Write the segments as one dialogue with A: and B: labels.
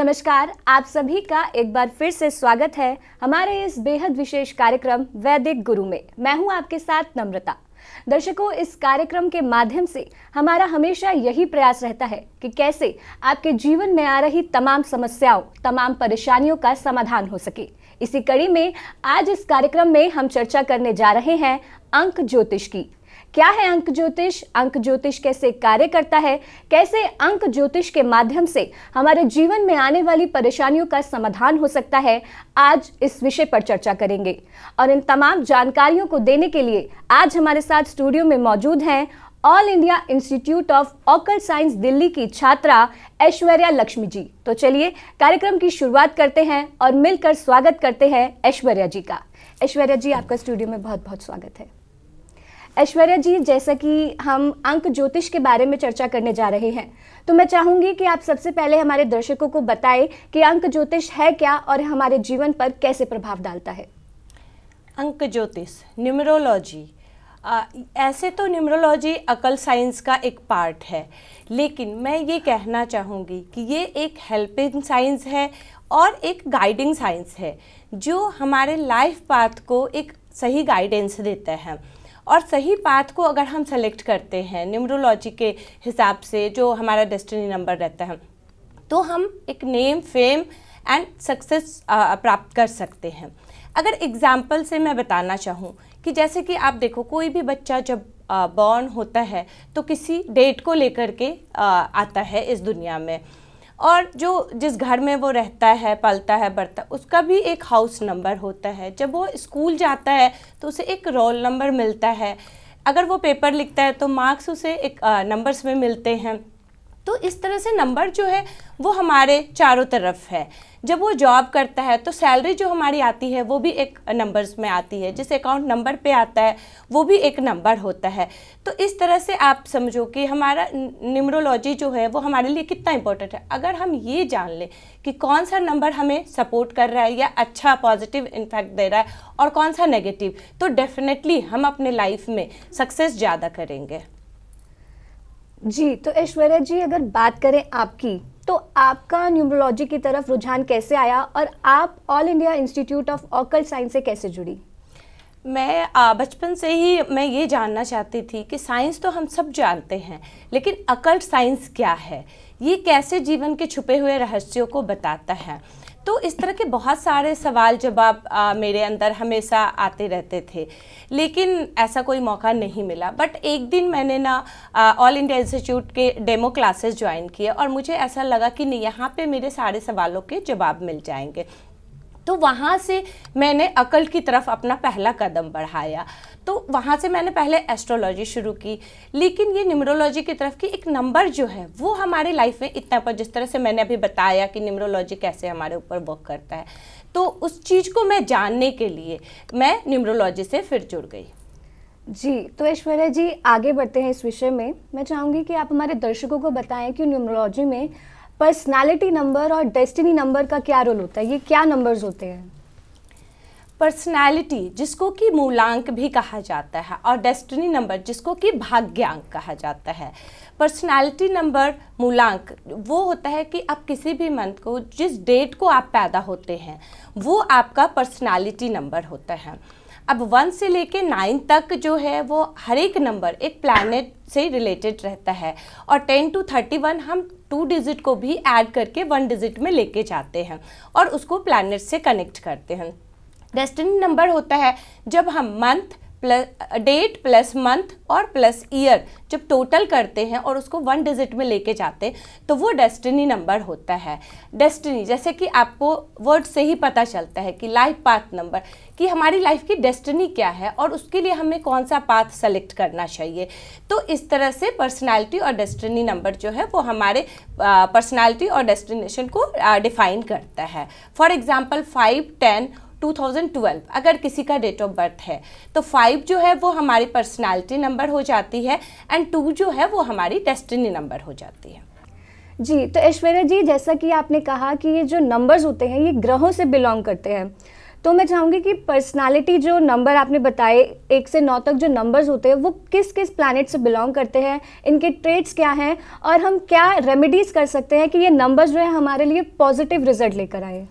A: नमस्कार आप सभी का एक बार फिर से स्वागत है हमारे इस बेहद विशेष कार्यक्रम वैदिक गुरु में मैं हूं आपके साथ नम्रता दर्शकों इस कार्यक्रम के माध्यम से हमारा हमेशा यही प्रयास रहता है कि कैसे आपके जीवन में आ रही तमाम समस्याओं तमाम परेशानियों का समाधान हो सके इसी कड़ी में आज इस कार्यक्रम में हम चर्चा करने जा रहे हैं अंक ज्योतिष की क्या है अंक ज्योतिष अंक ज्योतिष कैसे कार्य करता है कैसे अंक ज्योतिष के माध्यम से हमारे जीवन में आने वाली परेशानियों का समाधान हो सकता है आज इस विषय पर चर्चा करेंगे और इन तमाम जानकारियों को देने के लिए आज हमारे साथ स्टूडियो में मौजूद हैं All India Institute of occult science Delhi की छात्रा ऐश्वर्या लक्ष्मी जी तो चलिए कार्यक्रम की शुरुआत करते हैं और मिलकर स्वागत करते हैं ऐश्वर्या जी का ऐश्वर्या जी आपका स्टूडियो में बहुत बहुत स्वागत है ऐश्वर्या जी जैसा कि हम अंक ज्योतिष के बारे में चर्चा करने जा रहे हैं तो मैं चाहूँगी कि आप सबसे पहले हमारे दर्शकों को बताएं कि अंक ज्योतिष है क्या और हमारे जीवन पर कैसे प्रभाव डालता है
B: अंक ज्योतिष न्यूमरोलॉजी ऐसे तो न्यूमरोलॉजी अकल साइंस का एक पार्ट है लेकिन मैं ये कहना चाहूँगी कि ये एक हेल्पिंग साइंस है और एक गाइडिंग साइंस है जो हमारे लाइफ पाथ को एक सही गाइडेंस देता है और सही पाथ को अगर हम सेलेक्ट करते हैं न्यूमरोलॉजी के हिसाब से जो हमारा डेस्टिनी नंबर रहता है तो हम एक नेम फेम एंड सक्सेस प्राप्त कर सकते हैं अगर एग्ज़ाम्पल से मैं बताना चाहूँ कि जैसे कि आप देखो कोई भी बच्चा जब बॉर्न होता है तो किसी डेट को लेकर के आ, आता है इस दुनिया में और जो जिस घर में वो रहता है पलता है बढ़ता उसका भी एक हाउस नंबर होता है जब वो स्कूल जाता है तो उसे एक रोल नंबर मिलता है अगर वो पेपर लिखता है तो मार्क्स उसे एक नंबर्स में मिलते हैं तो इस तरह से नंबर जो है वो हमारे चारों तरफ है जब वो जॉब करता है तो सैलरी जो हमारी आती है वो भी एक नंबर्स में आती है जिस अकाउंट नंबर पे आता है वो भी एक नंबर होता है तो इस तरह से आप समझो कि हमारा न्यूमरोलॉजी जो है वो हमारे लिए कितना इंपॉर्टेंट है अगर हम ये जान लें कि कौन सा नंबर हमें सपोर्ट कर रहा है या अच्छा पॉजिटिव इम्पैक्ट दे रहा है और कौन सा नेगेटिव तो डेफिनेटली हम अपने लाइफ में सक्सेस ज़्यादा करेंगे
A: जी तो ऐश्वर्या जी अगर बात करें आपकी तो आपका न्यूमरोलॉजी की तरफ रुझान कैसे आया और आप All India Institute of occult science से कैसे जुड़ी
B: मैं बचपन से ही मैं ये जानना चाहती थी कि साइंस तो हम सब जानते हैं लेकिन अकल्ट साइंस क्या है ये कैसे जीवन के छुपे हुए रहस्यों को बताता है तो इस तरह के बहुत सारे सवाल जवाब मेरे अंदर हमेशा आते रहते थे लेकिन ऐसा कोई मौका नहीं मिला बट एक दिन मैंने ना ऑल इंडिया इंस्टीट्यूट के डेमो क्लासेस ज्वाइन किए और मुझे ऐसा लगा कि नहीं यहाँ पे मेरे सारे सवालों के जवाब मिल जाएंगे तो वहाँ से मैंने अकल की तरफ अपना पहला कदम बढ़ाया तो वहाँ से मैंने पहले एस्ट्रोलॉजी शुरू की लेकिन ये न्यूमरोलॉजी की तरफ की एक नंबर जो है वो हमारे लाइफ में इतना पर जिस तरह से मैंने अभी बताया कि न्यूमरोलॉजी कैसे हमारे ऊपर वर्क करता है तो उस चीज़ को मैं जानने के लिए मैं न्यूमरोलॉजी से फिर जुड़ गई
A: जी तो ऐश्वर्या जी आगे बढ़ते हैं इस विषय में मैं चाहूँगी कि आप हमारे दर्शकों को बताएं कि न्यूमरोलॉजी में पर्सनालिटी नंबर और डेस्टिनी नंबर का क्या रोल होता है ये क्या नंबर्स होते हैं
B: पर्सनालिटी जिसको कि मूलांक भी कहा जाता है और डेस्टिनी नंबर जिसको कि भाग्यांक कहा जाता है पर्सनालिटी नंबर मूलांक वो होता है कि आप किसी भी मंथ को जिस डेट को आप पैदा होते हैं वो आपका पर्सनालिटी नंबर होता है अब वन से लेके नाइन तक जो है वो हर एक नंबर एक प्लानट से रिलेटेड रहता है और टेन टू थर्टी वन हम टू डिजिट को भी ऐड करके वन डिजिट में लेके जाते हैं और उसको प्लानट से कनेक्ट करते हैं डेस्टिनी नंबर होता है जब हम month plus date plus month और प्लस ईयर जब टोटल करते हैं और उसको वन डिजिट में लेके जाते हैं तो वो डेस्टिनी नंबर होता है डेस्टिनी जैसे कि आपको वर्ड से ही पता चलता है कि लाइफ पाथ नंबर कि हमारी लाइफ की डेस्टिनी क्या है और उसके लिए हमें कौन सा पाथ सेलेक्ट करना चाहिए तो इस तरह से पर्सनैलिटी और डेस्टिनी नंबर जो है वो हमारे पर्सनैलिटी और डेस्टिनेशन को डिफाइन करता है फॉर एग्ज़ाम्पल फाइव टेन 2012 अगर किसी का डेट ऑफ बर्थ है तो फाइव जो है वो हमारी पर्सनालिटी नंबर हो जाती है एंड टू जो है वो हमारी डेस्टिनी नंबर हो जाती है
A: जी तो ऐश्वर्या जी जैसा कि आपने कहा कि ये जो नंबर्स होते हैं ये ग्रहों से बिलोंग करते हैं तो मैं चाहूँगी कि पर्सनालिटी जो नंबर आपने बताए एक से नौ तक जो नंबर्स होते हैं वो किस किस प्लानट से बिलोंग करते हैं इनके ट्रेड्स क्या हैं और हम क्या रेमेडीज़ कर सकते हैं कि ये नंबर्स जो है हमारे लिए पॉजिटिव रिजल्ट लेकर आए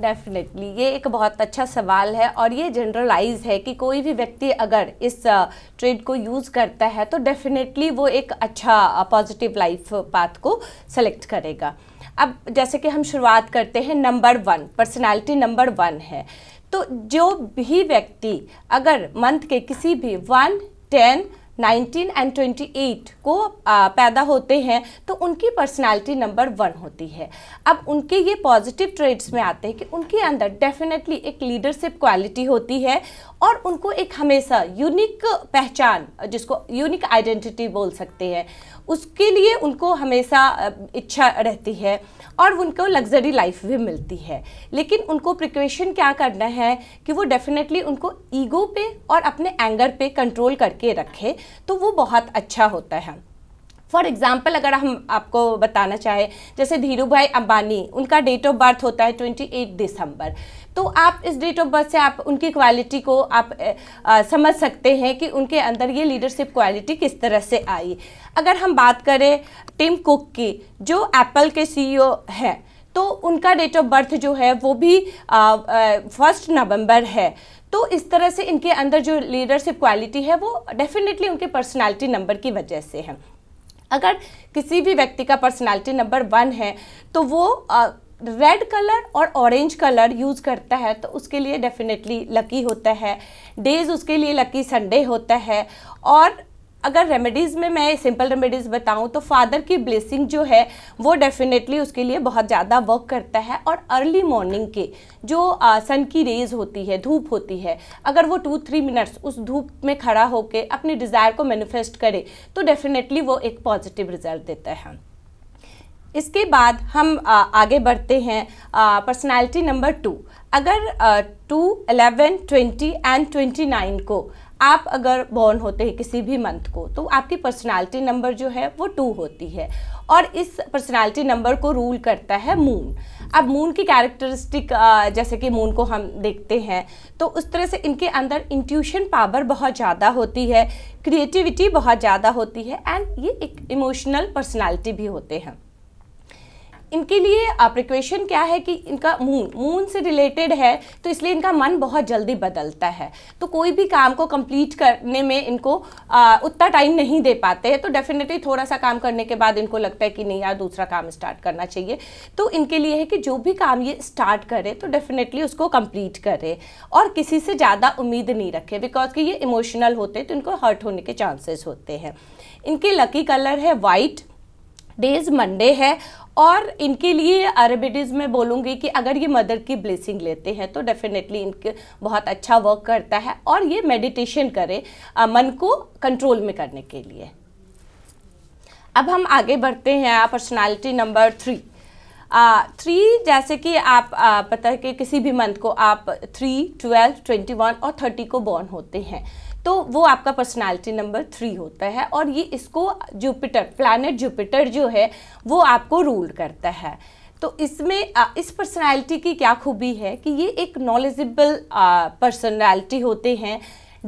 B: डेफिनेटली ये एक बहुत अच्छा सवाल है और ये जनरलाइज है कि कोई भी व्यक्ति अगर इस ट्रेड को यूज़ करता है तो डेफिनेटली वो एक अच्छा पॉजिटिव लाइफ पाथ को सेलेक्ट करेगा अब जैसे कि हम शुरुआत करते हैं number one personality number one है तो जो भी व्यक्ति अगर मंथ के किसी भी वन टेन 19 एंड 28 को पैदा होते हैं तो उनकी पर्सनालिटी नंबर वन होती है अब उनके ये पॉजिटिव ट्रेड्स में आते हैं कि उनके अंदर डेफिनेटली एक लीडरशिप क्वालिटी होती है और उनको एक हमेशा यूनिक पहचान जिसको यूनिक आइडेंटिटी बोल सकते हैं उसके लिए उनको हमेशा इच्छा रहती है और उनको लग्जरी लाइफ भी मिलती है लेकिन उनको प्रिकॉशन क्या करना है कि वो डेफिनेटली उनको ईगो पे और अपने एंगर पे कंट्रोल करके रखे तो वो बहुत अच्छा होता है फॉर एग्जाम्पल अगर हम आपको बताना चाहें जैसे धीरू भाई अंबानी उनका डेट ऑफ बर्थ होता है ट्वेंटी एट दिसंबर तो आप इस डेट ऑफ बर्थ से आप उनकी क्वालिटी को आप आ, समझ सकते हैं कि उनके अंदर ये लीडरशिप क्वालिटी किस तरह से आई अगर हम बात करें टिम कुक की जो एप्पल के सीईओ e हैं तो उनका डेट ऑफ बर्थ जो है वो भी फर्स्ट नवंबर है तो इस तरह से इनके अंदर जो लीडरशिप क्वालिटी है वो डेफिनेटली उनके पर्सनालिटी नंबर की वजह से है अगर किसी भी व्यक्ति का पर्सनालिटी नंबर वन है तो वो रेड कलर और ऑरेंज कलर यूज़ करता है तो उसके लिए डेफिनेटली लकी होता है डेज उसके लिए लकी संडे होता है और अगर रेमेडीज़ में मैं सिंपल रेमेडीज़ बताऊं तो फादर की ब्लेसिंग जो है वो डेफिनेटली उसके लिए बहुत ज़्यादा वर्क करता है और अर्ली मॉर्निंग के जो सन की रेज़ होती है धूप होती है अगर वो टू थ्री मिनट्स उस धूप में खड़ा होकर अपनी डिज़ायर को मैनिफेस्ट करे तो डेफिनेटली वो एक पॉजिटिव रिजल्ट देता है इसके बाद हम आ, आगे बढ़ते हैं पर्सनैलिटी नंबर टू अगर two eleven twenty and twenty nine को आप अगर बॉर्न होते हैं किसी भी मंथ को तो आपकी पर्सनालिटी नंबर जो है वो टू होती है और इस पर्सनालिटी नंबर को रूल करता है मून अब मून की कैरेक्टरिस्टिक जैसे कि मून को हम देखते हैं तो उस तरह से इनके अंदर इंट्यूशन पावर बहुत ज़्यादा होती है क्रिएटिविटी बहुत ज़्यादा होती है एंड ये एक इमोशनल पर्सनालिटी भी होते हैं इनके लिए प्रिक्वेशन क्या है कि इनका मून मून से रिलेटेड है तो इसलिए इनका मन बहुत जल्दी बदलता है तो कोई भी काम को कंप्लीट करने में इनको उतना टाइम नहीं दे पाते हैं तो डेफिनेटली थोड़ा सा काम करने के बाद इनको लगता है कि नहीं यार दूसरा काम स्टार्ट करना चाहिए तो इनके लिए है कि जो भी काम ये स्टार्ट करे तो डेफिनेटली उसको कंप्लीट करे और किसी से ज़्यादा उम्मीद नहीं रखे बिकॉज कि ये इमोशनल होते तो इनको हर्ट होने के चांसेस होते हैं इनके लकी कलर है वाइट डेज मंडे है और इनके लिए अरेबिडीज़ में बोलूँगी कि अगर ये मदर की ब्लेसिंग लेते हैं तो डेफिनेटली इनके बहुत अच्छा वर्क करता है और ये मेडिटेशन करें मन को कंट्रोल में करने के लिए अब हम आगे बढ़ते हैं पर्सनालिटी नंबर थ्री आ, थ्री जैसे कि आप आ, पता है कि किसी भी मंथ को आप थ्री ट्वेल्व ट्वेंटी वन और थर्टी को बॉर्न होते हैं तो वो आपका पर्सनालिटी नंबर थ्री होता है और ये इसको जुपिटर प्लानट जुपिटर जो है वो आपको रूल करता है तो इसमें इस पर्सनालिटी की क्या खूबी है कि ये एक नॉलेजेबल पर्सनालिटी होते हैं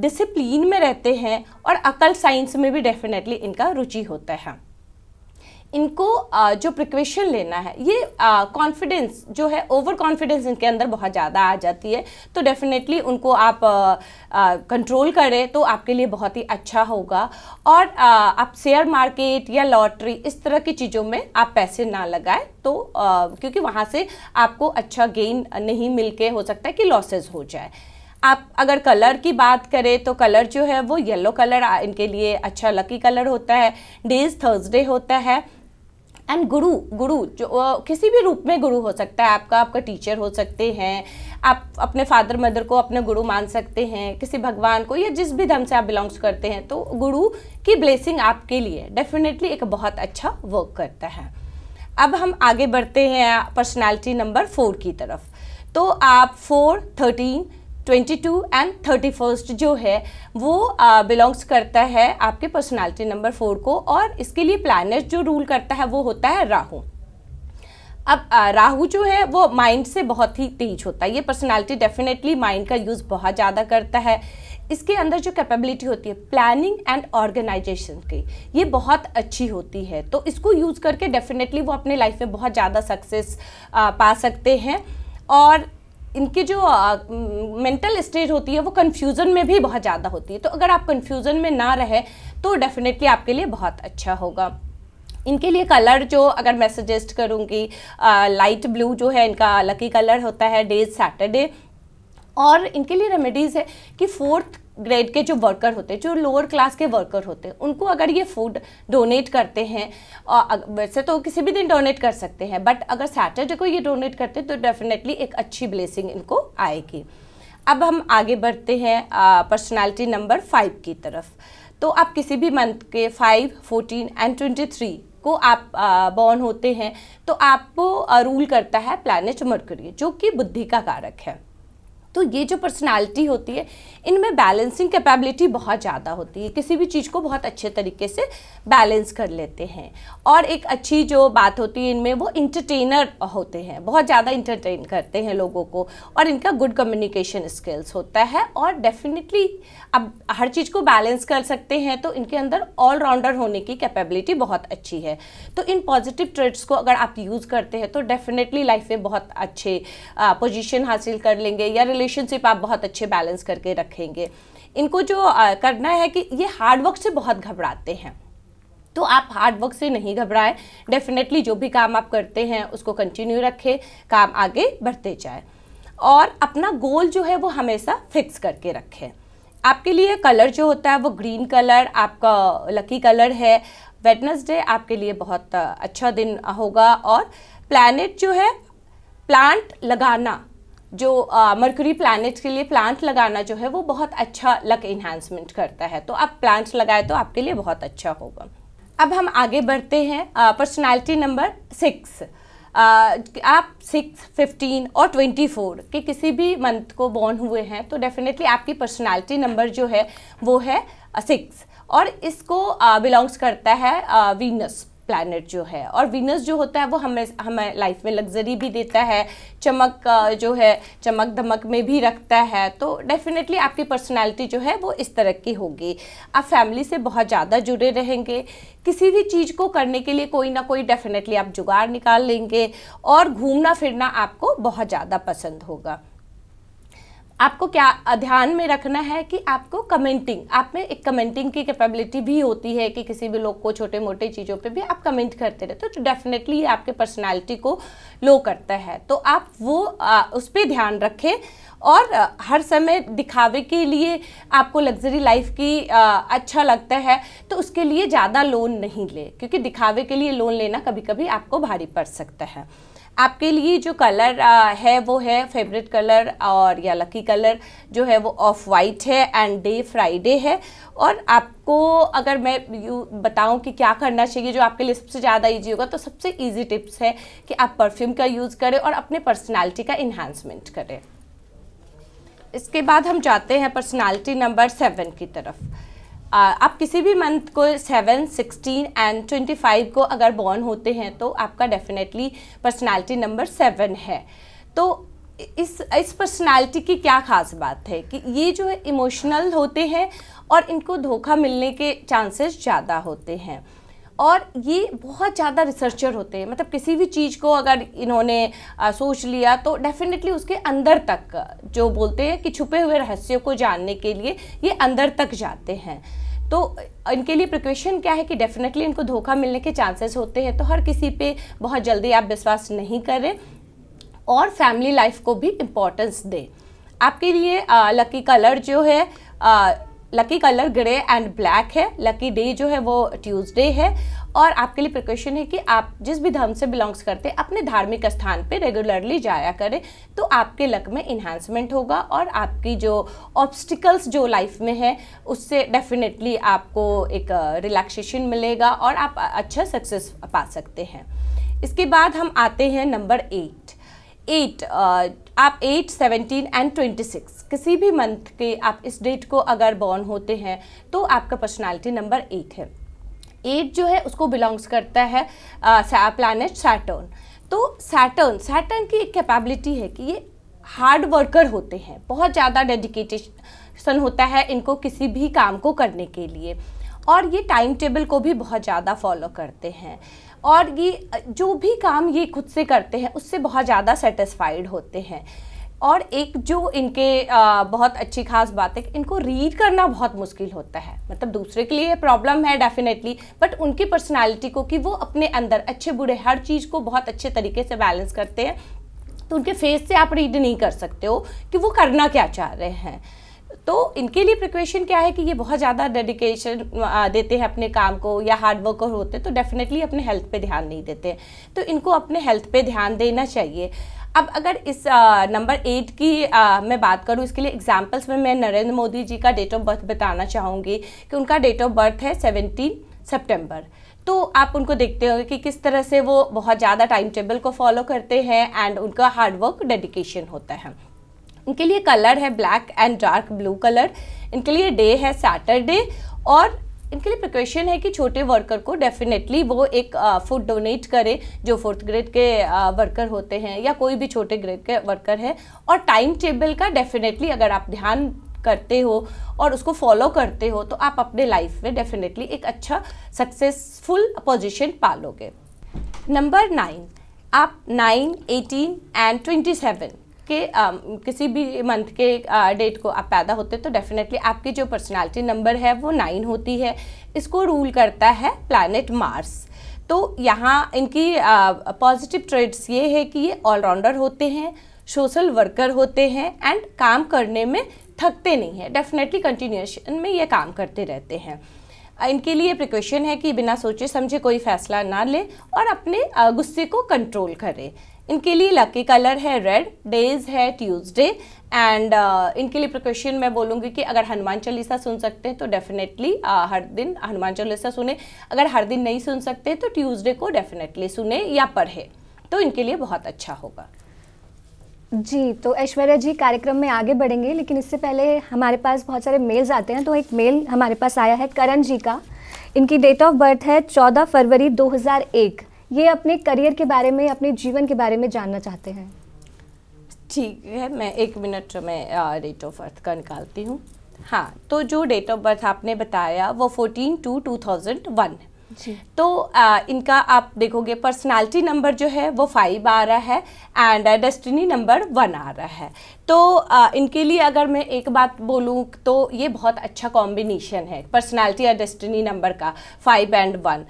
B: डिसिप्लिन में रहते हैं और अकल साइंस में भी डेफिनेटली इनका रुचि होता है इनको जो प्रिकॉशन लेना है ये कॉन्फिडेंस जो है ओवर कॉन्फिडेंस इनके अंदर बहुत ज़्यादा आ जाती है तो डेफिनेटली उनको आप कंट्रोल करें तो आपके लिए बहुत ही अच्छा होगा और आ, आप शेयर मार्केट या लॉटरी इस तरह की चीज़ों में आप पैसे ना लगाएं तो आ, क्योंकि वहाँ से आपको अच्छा गेन नहीं मिल के हो सकता है कि लॉसेज हो जाए आप अगर कलर की बात करें तो कलर जो है वो येलो कलर इनके लिए अच्छा लकी कलर होता है डेज थर्सडे होता है एंड गुरु गुरु जो किसी भी रूप में गुरु हो सकता है आपका आपका टीचर हो सकते हैं आप अपने फादर मदर को अपने गुरु मान सकते हैं किसी भगवान को या जिस भी धर्म से आप बिलोंग्स करते हैं तो गुरु की ब्लेसिंग आपके लिए डेफिनेटली एक बहुत अच्छा वर्क करता है अब हम आगे बढ़ते हैं पर्सनैलिटी नंबर फोर की तरफ तो आप फोर थर्टीन 22 एंड 31 जो है वो बिलोंग्स करता है आपके पर्सनालिटी नंबर फोर को और इसके लिए प्लानट जो रूल करता है वो होता है राहु अब राहु जो है वो माइंड से बहुत ही तेज होता है ये पर्सनालिटी डेफिनेटली माइंड का यूज़ बहुत ज़्यादा करता है इसके अंदर जो कैपेबिलिटी होती है प्लानिंग एंड ऑर्गेनाइजेशन की ये बहुत अच्छी होती है तो इसको यूज़ करके डेफिनेटली वो अपने लाइफ में बहुत ज़्यादा सक्सेस पा सकते हैं और इनकी जो मेंटल स्टेज होती है वो कन्फ्यूज़न में भी बहुत ज़्यादा होती है तो अगर आप कन्फ्यूज़न में ना रहे तो डेफिनेटली आपके लिए बहुत अच्छा होगा इनके लिए कलर जो अगर मैं सजेस्ट करूँगी लाइट ब्लू जो है इनका लकी कलर होता है डेज सैटरडे और इनके लिए रेमेडीज़ है कि फोर्थ ग्रेड के जो वर्कर होते हैं जो लोअर क्लास के वर्कर होते हैं उनको अगर ये फूड डोनेट करते हैं और वैसे तो किसी भी दिन डोनेट कर सकते हैं बट अगर सैटरडे को ये डोनेट करते हैं तो डेफिनेटली एक अच्छी ब्लेसिंग इनको आएगी अब हम आगे बढ़ते हैं पर्सनालिटी नंबर फाइव की तरफ तो आप किसी भी मंथ के five fourteen and twenty three को आप बॉर्न होते हैं तो आपको रूल करता है प्लानिट मर्करी जो कि बुद्धि का कारक है तो ये जो पर्सनालिटी होती है इनमें बैलेंसिंग कैपेबिलिटी बहुत ज़्यादा होती है किसी भी चीज़ को बहुत अच्छे तरीके से बैलेंस कर लेते हैं और एक अच्छी जो बात होती है इनमें वो इंटरटेनर होते हैं बहुत ज़्यादा इंटरटेन करते हैं लोगों को और इनका गुड कम्युनिकेशन स्किल्स होता है और डेफिनेटली अब हर चीज़ को बैलेंस कर सकते हैं तो इनके अंदर ऑलराउंडर होने की कैपेबिलिटी बहुत अच्छी है तो इन पॉजिटिव ट्रेड्स को अगर आप यूज़ करते हैं तो डेफिनेटली लाइफ में बहुत अच्छे पोजिशन हासिल कर लेंगे या रिलेशनशिप आप बहुत अच्छे बैलेंस करके रख रखेंगे इनको जो करना है कि ये हार्डवर्क से बहुत घबराते हैं तो आप हार्डवर्क से नहीं घबराएं डेफिनेटली जो भी काम आप करते हैं उसको कंटिन्यू रखें काम आगे बढ़ते जाए और अपना गोल जो है वो हमेशा फिक्स करके रखें आपके लिए कलर जो होता है वो ग्रीन कलर आपका लकी कलर है वेडनसडे आपके लिए बहुत अच्छा दिन होगा और प्लानट जो है प्लांट लगाना जो मर्करी प्लानट के लिए प्लांट लगाना जो है वो बहुत अच्छा लक इन्हांसमेंट करता है तो आप प्लांट लगाए तो आपके लिए बहुत अच्छा होगा अब हम आगे बढ़ते हैं पर्सनालिटी नंबर सिक्स आप सिक्स फिफ्टीन और ट्वेंटी फोर के किसी भी मंथ को बॉर्न हुए हैं तो डेफिनेटली आपकी पर्सनालिटी नंबर जो है वो है सिक्स और इसको बिलोंग्स करता है वीनस प्लानट जो है और विनस जो होता है वो हमें हमें लाइफ में लग्जरी भी देता है चमक जो है चमक धमक में भी रखता है तो डेफिनेटली आपकी पर्सनालिटी जो है वो इस तरह की होगी आप फैमिली से बहुत ज़्यादा जुड़े रहेंगे किसी भी चीज़ को करने के लिए कोई ना कोई डेफिनेटली आप जुगाड़ निकाल लेंगे और घूमना फिरना आपको बहुत ज़्यादा पसंद होगा आपको क्या ध्यान में रखना है कि आपको कमेंटिंग आप में एक कमेंटिंग की कैपेबिलिटी भी होती है कि किसी भी लोग को छोटे मोटे चीज़ों पे भी आप कमेंट करते रहते हो तो डेफिनेटली ये आपके पर्सनालिटी को लो करता है तो आप वो आ, उस पर ध्यान रखें और आ, हर समय दिखावे के लिए आपको लग्जरी लाइफ की आ, अच्छा लगता है तो उसके लिए ज़्यादा लोन नहीं ले क्योंकि दिखावे के लिए लोन लेना कभी कभी आपको भारी पड़ सकता है आपके लिए जो कलर है वो है फेवरेट कलर और या लकी कलर जो है वो ऑफ वाइट है एंड डे फ्राइडे है और आपको अगर मैं यू बताऊं कि क्या करना चाहिए जो आपके लिए सबसे ज़्यादा ईजी होगा तो सबसे ईजी टिप्स है कि आप परफ्यूम का यूज़ करें और अपने पर्सनैलिटी का इन्हांसमेंट करें इसके बाद हम जाते हैं पर्सनालिटी नंबर सेवन की तरफ आप किसी भी मंथ को seven sixteen and twenty five को अगर बॉर्न होते हैं तो आपका डेफिनेटली पर्सनैलिटी नंबर सेवन है तो इस इस पर्सनैलिटी की क्या खास बात है कि ये जो है इमोशनल होते हैं और इनको धोखा मिलने के चांसेस ज़्यादा होते हैं और ये बहुत ज़्यादा रिसर्चर होते हैं मतलब किसी भी चीज़ को अगर इन्होंने आ, सोच लिया तो डेफिनेटली उसके अंदर तक जो बोलते हैं कि छुपे हुए रहस्यों को जानने के लिए ये अंदर तक जाते हैं तो इनके लिए प्रिक्वेशन क्या है कि डेफिनेटली इनको धोखा मिलने के चांसेस होते हैं तो हर किसी पे बहुत जल्दी आप विश्वास नहीं करें और फैमिली लाइफ को भी इम्पोर्टेंस दें आपके लिए लकी कलर जो है आ, lucky colour grey and black है लकी डे जो है वो ट्यूसडे है और आपके लिए प्रिकॉशन है कि आप जिस भी धर्म से बिलोंग्स करते हैं अपने धार्मिक स्थान पे रेगुलरली जाया करें तो आपके लक में इन्हांसमेंट होगा और आपकी जो ऑब्स्टिकल्स जो लाइफ में है उससे डेफिनेटली आपको एक रिलैक्सेशन मिलेगा और आप अच्छा सक्सेस पा सकते हैं इसके बाद हम आते हैं नंबर एट एट आप eight seventeen and twenty six किसी भी मंथ के आप इस डेट को अगर बॉर्न होते हैं तो आपका पर्सनालिटी नंबर एट है एट जो है उसको बिलोंग्स करता है प्लानट सैटर्न तो सैटर्न सैटर्न की एक कैपेबिलिटी है कि ये हार्ड वर्कर होते हैं बहुत ज़्यादा डेडिकेटेशन होता है इनको किसी भी काम को करने के लिए और ये टाइम टेबल को भी बहुत ज़्यादा फॉलो करते हैं और ये जो भी काम ये खुद से करते हैं उससे बहुत ज़्यादा सेटिस्फाइड होते हैं और एक जो इनके बहुत अच्छी खास बात है कि इनको रीड करना बहुत मुश्किल होता है मतलब दूसरे के लिए प्रॉब्लम है डेफिनेटली बट उनकी पर्सनालिटी को कि वो अपने अंदर अच्छे बुरे हर चीज़ को बहुत अच्छे तरीके से बैलेंस करते हैं तो उनके फेस से आप रीड नहीं कर सकते हो कि वो करना क्या चाह रहे हैं तो इनके लिए प्रिक्वेशन क्या है कि ये बहुत ज़्यादा डेडिकेशन देते हैं अपने काम को या हार्ड होते होते तो डेफिनेटली अपने हेल्थ पे ध्यान नहीं देते तो इनको अपने हेल्थ पे ध्यान देना चाहिए अब अगर इस नंबर एट की आ, मैं बात करूँ इसके लिए एग्जाम्पल्स में मैं नरेंद्र मोदी जी का डेट ऑफ बर्थ बताना चाहूँगी कि उनका डेट ऑफ बर्थ है सेवनटीन सेप्टेम्बर तो आप उनको देखते होंगे कि किस तरह से वो बहुत ज़्यादा टाइम टेबल को फॉलो करते हैं एंड उनका हार्डवर्क डेडिकेशन होता है उनके लिए कलर है black and dark blue colour इनके लिए डे है सैटरडे और इनके लिए प्रिकॉशन है कि छोटे वर्कर को डेफिनेटली वो एक फूड डोनेट करें जो फोर्थ ग्रेड के वर्कर होते हैं या कोई भी छोटे ग्रेड के वर्कर है और टाइम टेबल का डेफिनेटली अगर आप ध्यान करते हो और उसको फॉलो करते हो तो आप अपने लाइफ में डेफिनेटली एक अच्छा सक्सेसफुल पोजिशन पा लोगे नंबर नाइन आप nine eighteen and twenty seven के किसी भी मंथ के डेट को आप पैदा होते हैं तो डेफिनेटली आपकी जो पर्सनैलिटी नंबर है वो नाइन होती है इसको रूल करता है प्लानट मार्स तो यहाँ इनकी पॉजिटिव ट्रेड्स ये है कि ये ऑलराउंडर होते हैं सोशल वर्कर होते हैं एंड काम करने में थकते नहीं हैं डेफिनेटली कंटिन्यूएशन में ये काम करते रहते हैं इनके लिए प्रिकॉशन है कि बिना सोचे समझे कोई फैसला ना ले और अपने गुस्से को कंट्रोल करें इनके लिए लकी कलर है रेड डेज है ट्यूसडे एंड uh, इनके लिए प्रिकॉशन मैं बोलूँगी कि अगर हनुमान चालीसा सुन सकते हैं तो डेफिनेटली uh, हर दिन हनुमान चालीसा सुने अगर हर दिन नहीं सुन सकते तो ट्यूसडे को डेफिनेटली सुने या पढ़े तो इनके लिए बहुत अच्छा होगा
A: जी तो ऐश्वर्या जी कार्यक्रम में आगे बढ़ेंगे लेकिन इससे पहले हमारे पास बहुत सारे मेल्स आते हैं तो एक मेल हमारे पास आया है करण जी का इनकी डेट ऑफ बर्थ है 14 फरवरी 2001 ये अपने करियर के बारे में अपने जीवन के बारे में जानना चाहते हैं
B: ठीक है मैं एक मिनट में डेट ऑफ बर्थ का निकालती हूँ हाँ तो जो डेट ऑफ बर्थ आपने बताया वो fourteen two two thousand one तो आ, इनका आप देखोगे पर्सनालिटी नंबर जो है वो फाइव आ रहा है एंड डेस्टिनी नंबर वन आ रहा है तो आ, इनके लिए अगर मैं एक बात बोलूँ तो ये बहुत अच्छा कॉम्बिनेशन है पर्सनालिटी और डेस्टिनी नंबर का फाइव एंड वन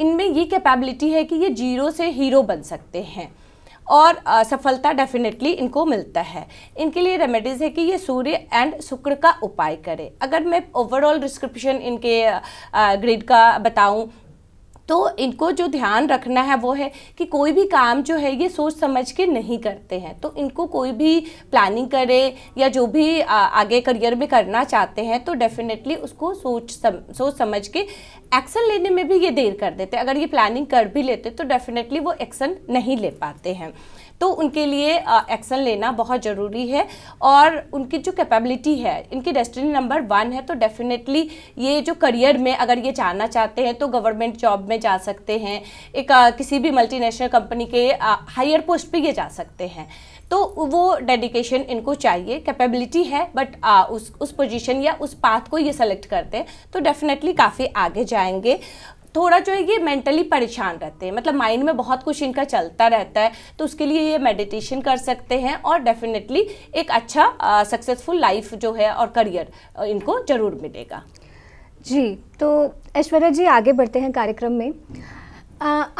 B: इनमें ये कैपेबिलिटी है कि ये जीरो से हीरो बन सकते हैं और आ, सफलता डेफिनेटली इनको मिलता है इनके लिए रेमेडीज़ है कि ये सूर्य एंड शुक्र का उपाय करें अगर मैं ओवरऑल डिस्क्रिप्शन इनके ग्रिड का बताऊं तो इनको जो ध्यान रखना है वो है कि कोई भी काम जो है ये सोच समझ के नहीं करते हैं तो इनको कोई भी प्लानिंग करे या जो भी आगे करियर में करना चाहते हैं तो डेफिनेटली उसको सोच सम, सोच समझ के एक्शन लेने में भी ये देर कर देते अगर ये प्लानिंग कर भी लेते तो डेफिनेटली वो एक्शन नहीं ले पाते हैं तो उनके लिए एक्शन लेना बहुत ज़रूरी है और उनकी जो कैपेबिलिटी है इनकी डेस्टिनी नंबर वन है तो डेफिनेटली ये जो करियर में अगर ये जाना चाहते हैं तो गवर्नमेंट जॉब में जा सकते हैं एक आ, किसी भी मल्टीनेशनल कंपनी के हायर पोस्ट पर ये जा सकते हैं तो वो डेडिकेशन इनको चाहिए कैपेबिलिटी है बट आ, उस उस पोजीशन या उस पाथ को ये सेलेक्ट करते हैं तो डेफिनेटली काफ़ी आगे जाएंगे थोड़ा जो है ये मेंटली परेशान रहते हैं मतलब माइंड में बहुत कुछ इनका चलता रहता है तो उसके लिए ये मेडिटेशन कर सकते हैं और डेफिनेटली एक अच्छा सक्सेसफुल लाइफ जो है और करियर इनको ज़रूर मिलेगा
A: जी तो ऐश्वर्या जी आगे बढ़ते हैं कार्यक्रम में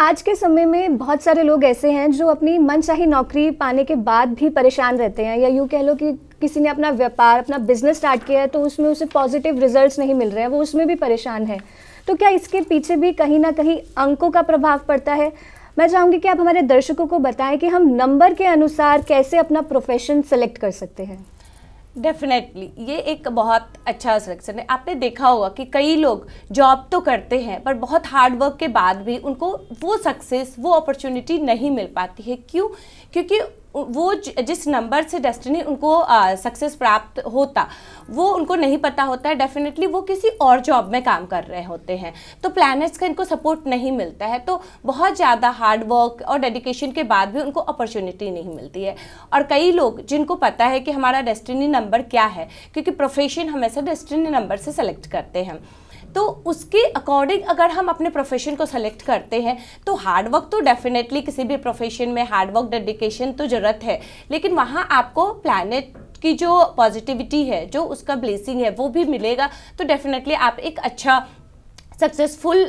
A: आज के समय में बहुत सारे लोग ऐसे हैं जो अपनी मनचाही नौकरी पाने के बाद भी परेशान रहते हैं या यूँ कह लो कि किसी ने अपना व्यापार अपना बिजनेस स्टार्ट किया है तो उसमें उसे पॉजिटिव रिजल्ट्स नहीं मिल रहे हैं वो उसमें भी परेशान है तो क्या इसके पीछे भी कहीं ना कहीं अंकों का प्रभाव पड़ता है मैं चाहूँगी कि आप हमारे दर्शकों को बताएं कि हम नंबर के अनुसार कैसे अपना प्रोफेशन सेलेक्ट कर सकते हैं
B: डेफिनेटली ये एक बहुत अच्छा सिलेक्शन है आपने देखा होगा कि कई लोग जॉब तो करते हैं पर बहुत हार्ड वर्क के बाद भी उनको वो सक्सेस वो अपॉर्चुनिटी नहीं मिल पाती है क्यों क्योंकि वो जिस नंबर से डेस्टिनी उनको सक्सेस प्राप्त होता वो उनको नहीं पता होता है डेफिनेटली वो किसी और जॉब में काम कर रहे होते हैं तो प्लैनेट्स का इनको सपोर्ट नहीं मिलता है तो बहुत ज़्यादा हार्ड वर्क और डेडिकेशन के बाद भी उनको अपॉर्चुनिटी नहीं मिलती है और कई लोग जिनको पता है कि हमारा डेस्टिनी नंबर क्या है क्योंकि प्रोफेशन हमेशा डेस्टिनी नंबर से सेलेक्ट करते हैं तो उसके अकॉर्डिंग अगर हम अपने प्रोफेशन को सेलेक्ट करते हैं तो हार्डवर्क तो डेफिनेटली किसी भी प्रोफेशन में हार्डवर्क डेडिकेशन तो ज़रूरत है लेकिन वहाँ आपको प्लानट की जो पॉजिटिविटी है जो उसका ब्लेसिंग है वो भी मिलेगा तो डेफिनेटली आप एक अच्छा सक्सेसफुल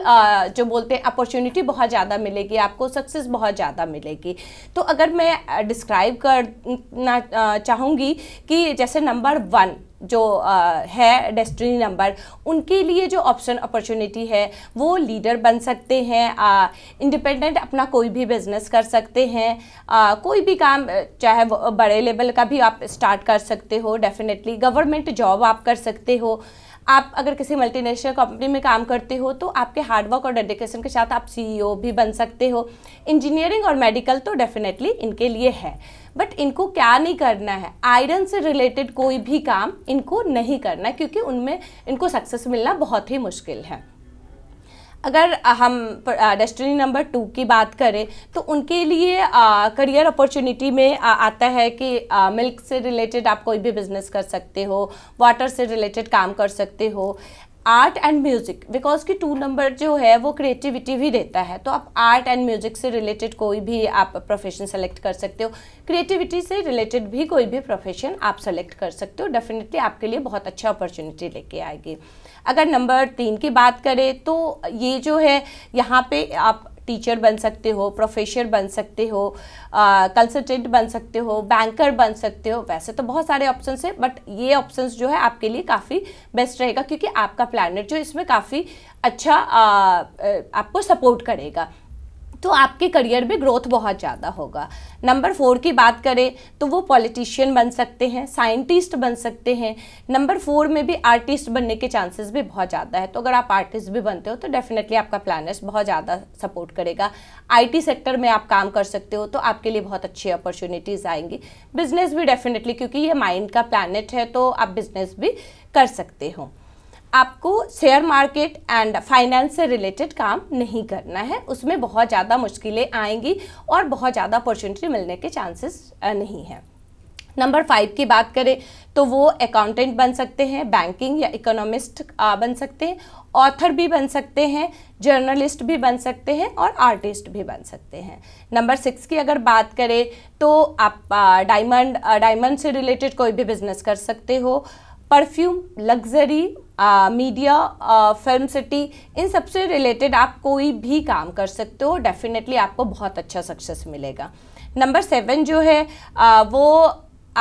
B: जो बोलते हैं अपॉर्चुनिटी बहुत ज़्यादा मिलेगी आपको सक्सेस बहुत ज़्यादा मिलेगी तो अगर मैं डिस्क्राइब करना चाहूँगी कि जैसे नंबर वन जो आ, है डेस्टिनी नंबर उनके लिए जो ऑप्शन अपॉर्चुनिटी है वो लीडर बन सकते हैं इंडिपेंडेंट अपना कोई भी बिजनेस कर सकते हैं आ, कोई भी काम चाहे बड़े लेवल का भी आप स्टार्ट कर सकते हो डेफिनेटली गवर्नमेंट जॉब आप कर सकते हो आप अगर किसी मल्टीनेशनल कंपनी में काम करते हो तो आपके हार्डवर्क और डेडिकेशन के साथ आप सीईओ भी बन सकते हो इंजीनियरिंग और मेडिकल तो डेफिनेटली इनके लिए है बट इनको क्या नहीं करना है आयरन से रिलेटेड कोई भी काम इनको नहीं करना क्योंकि उनमें इनको सक्सेस मिलना बहुत ही मुश्किल है अगर हम डेस्टिनी नंबर टू की बात करें तो उनके लिए करियर अपॉर्चुनिटी में आ, आता है कि आ, मिल्क से रिलेटेड आप कोई भी बिजनेस कर सकते हो वाटर से रिलेटेड काम कर सकते हो आर्ट एंड म्यूज़िक बिकॉज की टू नंबर जो है वो क्रिएटिविटी भी देता है तो आप आर्ट एंड म्यूज़िक से रिलेटेड कोई भी आप प्रोफेशन सेलेक्ट कर सकते हो क्रिएटिविटी से रिलेटेड भी कोई भी प्रोफेशन आप सेलेक्ट कर सकते हो डेफिनेटली आपके लिए बहुत अच्छा अपॉर्चुनिटी लेके आएगी अगर नंबर तीन की बात करें तो ये जो है यहाँ पे आप टीचर बन सकते हो प्रोफेसर बन सकते हो कंसल्टेंट बन सकते हो बैंकर बन सकते हो वैसे तो बहुत सारे ऑप्शन है बट ये ऑप्शन जो है आपके लिए काफ़ी बेस्ट रहेगा क्योंकि आपका प्लानट जो इसमें काफ़ी अच्छा आ, आपको सपोर्ट करेगा तो आपके करियर में ग्रोथ बहुत ज़्यादा होगा नंबर फोर की बात करें तो वो पॉलिटिशियन बन सकते हैं साइंटिस्ट बन सकते हैं नंबर फोर में भी आर्टिस्ट बनने के चांसेस भी बहुत ज़्यादा है तो अगर आप आर्टिस्ट भी बनते हो तो डेफिनेटली आपका प्लानर्स बहुत ज़्यादा सपोर्ट करेगा आईटी सेक्टर में आप काम कर सकते हो तो आपके लिए बहुत अच्छी अपॉर्चुनिटीज़ आएंगी बिजनेस भी डेफिनेटली क्योंकि ये माइंड का प्लानट है तो आप बिजनेस भी कर सकते हो आपको शेयर मार्केट एंड फाइनेंस से रिलेटेड काम नहीं करना है उसमें बहुत ज़्यादा मुश्किलें आएंगी और बहुत ज़्यादा अपॉर्चुनिटी मिलने के चांसेस नहीं हैं नंबर फाइव की बात करें तो वो अकाउंटेंट बन सकते हैं बैंकिंग या इकोनॉमिस्ट बन सकते हैं ऑथर भी बन सकते हैं जर्नलिस्ट भी बन सकते हैं और आर्टिस्ट भी बन सकते हैं नंबर सिक्स की अगर बात करें तो आप डायमंड डायमंड से रिलेटेड कोई भी बिजनेस कर सकते हो perfume luxury media film city इन सबसे रिलेटेड आप कोई भी काम कर सकते हो डेफिनेटली आपको बहुत अच्छा सक्सेस मिलेगा नंबर सेवन जो है आ, वो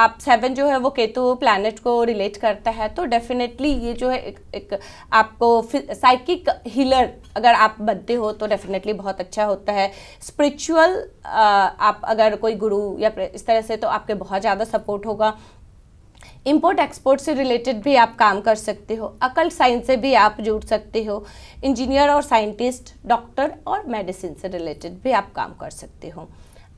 B: आप सेवन जो है वो केतु प्लानट को रिलेट करता है तो डेफिनेटली ये जो है एक, एक आपको साइकिक हीलर अगर आप बनते हो तो डेफिनेटली बहुत अच्छा होता है स्पिरिचुअल आप अगर कोई गुरु या इस तरह से तो आपके बहुत ज़्यादा सपोर्ट होगा इंपोर्ट एक्सपोर्ट से रिलेटेड भी आप काम कर सकते हो अकल साइंस से भी आप जुड़ सकते हो इंजीनियर और साइंटिस्ट डॉक्टर और मेडिसिन से रिलेटेड भी आप काम कर सकते हो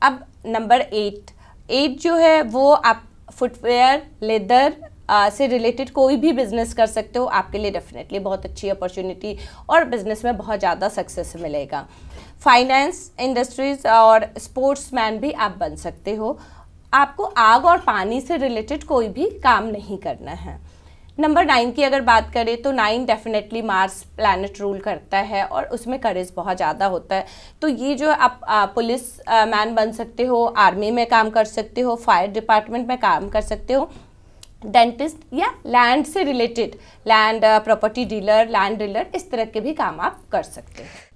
B: अब नंबर एट एट जो है वो आप फुटवेयर लेदर आ, से रिलेटेड कोई भी बिजनेस कर सकते हो आपके लिए डेफिनेटली बहुत अच्छी अपॉर्चुनिटी और बिजनेस में बहुत ज़्यादा सक्सेस मिलेगा फाइनेंस इंडस्ट्रीज़ और स्पोर्ट्स मैन भी आप बन सकते हो आपको आग और पानी से रिलेटेड कोई भी काम नहीं करना है नंबर नाइन की अगर बात करें तो nine definitely Mars planet rule करता है और उसमें करेज बहुत ज़्यादा होता है तो ये जो आप आ, पुलिस आ, मैन बन सकते हो आर्मी में काम कर सकते हो फायर डिपार्टमेंट में काम कर सकते हो डेंटिस्ट या लैंड से related land property dealer land dealer इस तरह के भी काम आप कर सकते हैं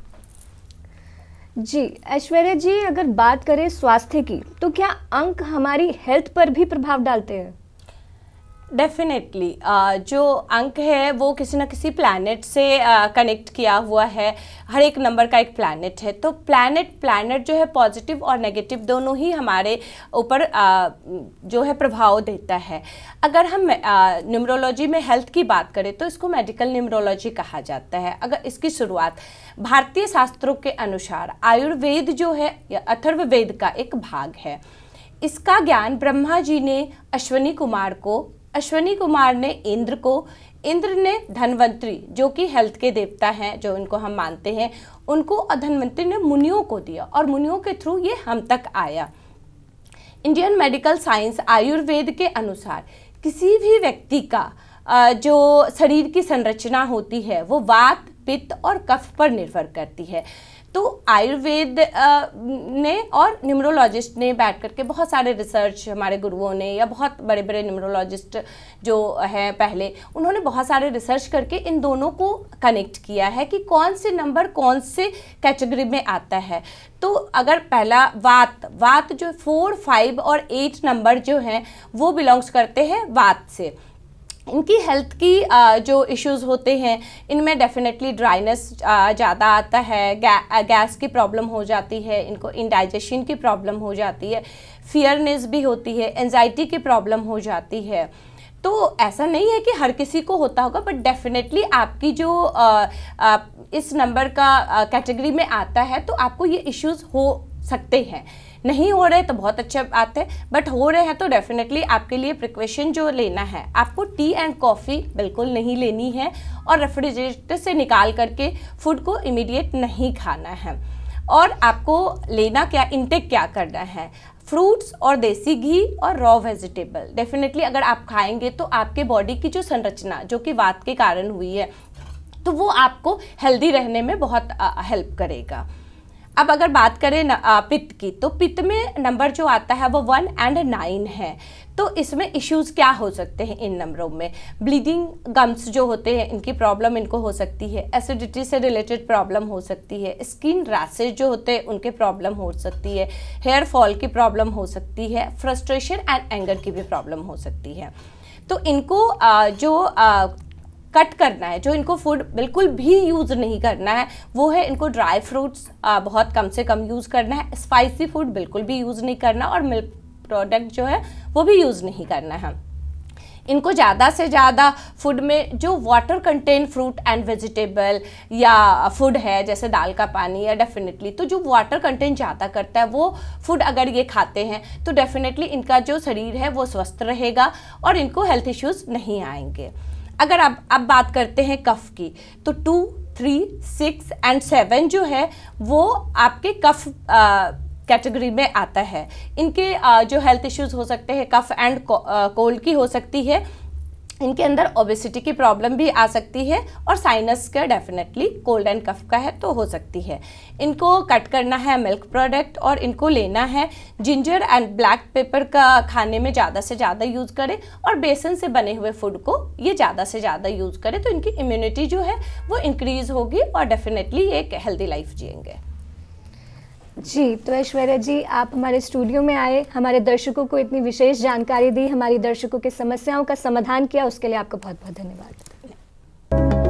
A: जी ऐश्वर्या जी अगर बात करें स्वास्थ्य की तो क्या अंक हमारी हेल्थ पर भी प्रभाव डालते हैं
B: डेफिनेटली uh, जो अंक है वो किसी ना किसी प्लानट से कनेक्ट uh, किया हुआ है हर एक नंबर का एक प्लानट है तो प्लानट प्लानट जो है पॉजिटिव और नेगेटिव दोनों ही हमारे ऊपर uh, जो है प्रभाव देता है अगर हम न्यूमरोलॉजी uh, में हेल्थ की बात करें तो इसको मेडिकल न्यूमरोलॉजी कहा जाता है अगर इसकी शुरुआत भारतीय शास्त्रों के अनुसार आयुर्वेद जो है अथर्ववेद का एक भाग है इसका ज्ञान ब्रह्मा जी ने अश्वनी कुमार को अश्वनी कुमार ने इंद्र को इंद्र ने धनवंतरी जो कि हेल्थ के देवता हैं जो इनको हम मानते हैं उनको और धनवंतरी ने मुनियों को दिया और मुनियों के थ्रू ये हम तक आया इंडियन मेडिकल साइंस आयुर्वेद के अनुसार किसी भी व्यक्ति का जो शरीर की संरचना होती है वो वात पित्त और कफ पर निर्भर करती है तो आयुर्वेद ने और न्यूमरोलॉजिस्ट ने बैठ करके बहुत सारे रिसर्च हमारे गुरुओं ने या बहुत बड़े बड़े न्यूमरोलॉजिस्ट जो हैं पहले उन्होंने बहुत सारे रिसर्च करके इन दोनों को कनेक्ट किया है कि कौन से नंबर कौन से कैटेगरी में आता है तो अगर पहला वात वात जो फोर फाइव और एट नंबर जो हैं वो बिलोंग्स करते हैं वात से उनकी हेल्थ की जो इश्यूज होते हैं इनमें डेफिनेटली ड्राइनेस ज़्यादा आता है गै, गैस की प्रॉब्लम हो जाती है इनको इनडाइजेशन की प्रॉब्लम हो जाती है फियरनेस भी होती है एनजाइटी की प्रॉब्लम हो जाती है तो ऐसा नहीं है कि हर किसी को होता होगा बट डेफिनेटली आपकी जो आ, आ, इस नंबर का कैटेगरी में आता है तो आपको ये इश्यूज़ हो सकते हैं नहीं हो रहे तो बहुत अच्छी बात है बट हो रहे हैं तो डेफिनेटली आपके लिए प्रिक्वेशन जो लेना है आपको टी एंड कॉफ़ी बिल्कुल नहीं लेनी है और रेफ्रिजरेटर से निकाल करके फूड को इमीडिएट नहीं खाना है और आपको लेना क्या इंटेक क्या करना है फ्रूट्स और देसी घी और रॉ वेजिटेबल डेफिनेटली अगर आप खाएंगे तो आपके बॉडी की जो संरचना जो कि वात के कारण हुई है तो वो आपको हेल्दी रहने में बहुत हेल्प करेगा अब अगर बात करें पित्त की तो पित्त में नंबर जो आता है वो वन एंड नाइन है तो इसमें इश्यूज क्या हो सकते हैं इन नंबरों में ब्लीडिंग गम्स जो होते हैं इनकी प्रॉब्लम इनको हो सकती है एसिडिटी से रिलेटेड प्रॉब्लम हो सकती है स्किन रैसेज जो होते हैं उनके प्रॉब्लम हो सकती है हेयर फॉल की प्रॉब्लम हो सकती है फ्रस्ट्रेशन एंड एंगर की भी प्रॉब्लम हो सकती है तो इनको जो कट करना है जो इनको फूड बिल्कुल भी यूज़ नहीं करना है वो है इनको ड्राई फ्रूट्स बहुत कम से कम यूज़ करना है स्पाइसी फूड बिल्कुल भी यूज़ नहीं करना और मिल्क प्रोडक्ट जो है वो भी यूज़ नहीं करना है इनको ज़्यादा से ज़्यादा फूड में जो water content fruit and vegetable या फूड है जैसे दाल का पानी या डेफिनेटली तो जो वाटर कंटेन ज़्यादा करता है वो फूड अगर ये खाते हैं तो डेफिनेटली इनका जो शरीर है वो स्वस्थ रहेगा और इनको हेल्थ इश्यूज़ नहीं आएंगे अगर अब अब बात करते हैं कफ की तो two three six and seven जो है वो आपके कफ कैटेगरी में आता है इनके आ, जो हेल्थ इश्यूज हो सकते हैं कफ एंड कोल्ड की हो सकती है इनके अंदर ओबेसिटी की प्रॉब्लम भी आ सकती है और साइनस का डेफिनेटली कोल्ड एंड कफ का है तो हो सकती है इनको कट करना है मिल्क प्रोडक्ट और इनको लेना है जिंजर एंड ब्लैक पेपर का खाने में ज़्यादा से ज़्यादा यूज़ करें और बेसन से बने हुए फूड को ये ज़्यादा से ज़्यादा यूज़ करें तो इनकी इम्यूनिटी जो है वो इंक्रीज़ होगी और डेफिनेटली ये एक हेल्दी लाइफ जियेंगे
A: जी तो ऐश्वर्या जी आप हमारे स्टूडियो में आए हमारे दर्शकों को इतनी विशेष जानकारी दी हमारी दर्शकों की समस्याओं का समाधान किया उसके लिए आपका बहुत बहुत धन्यवाद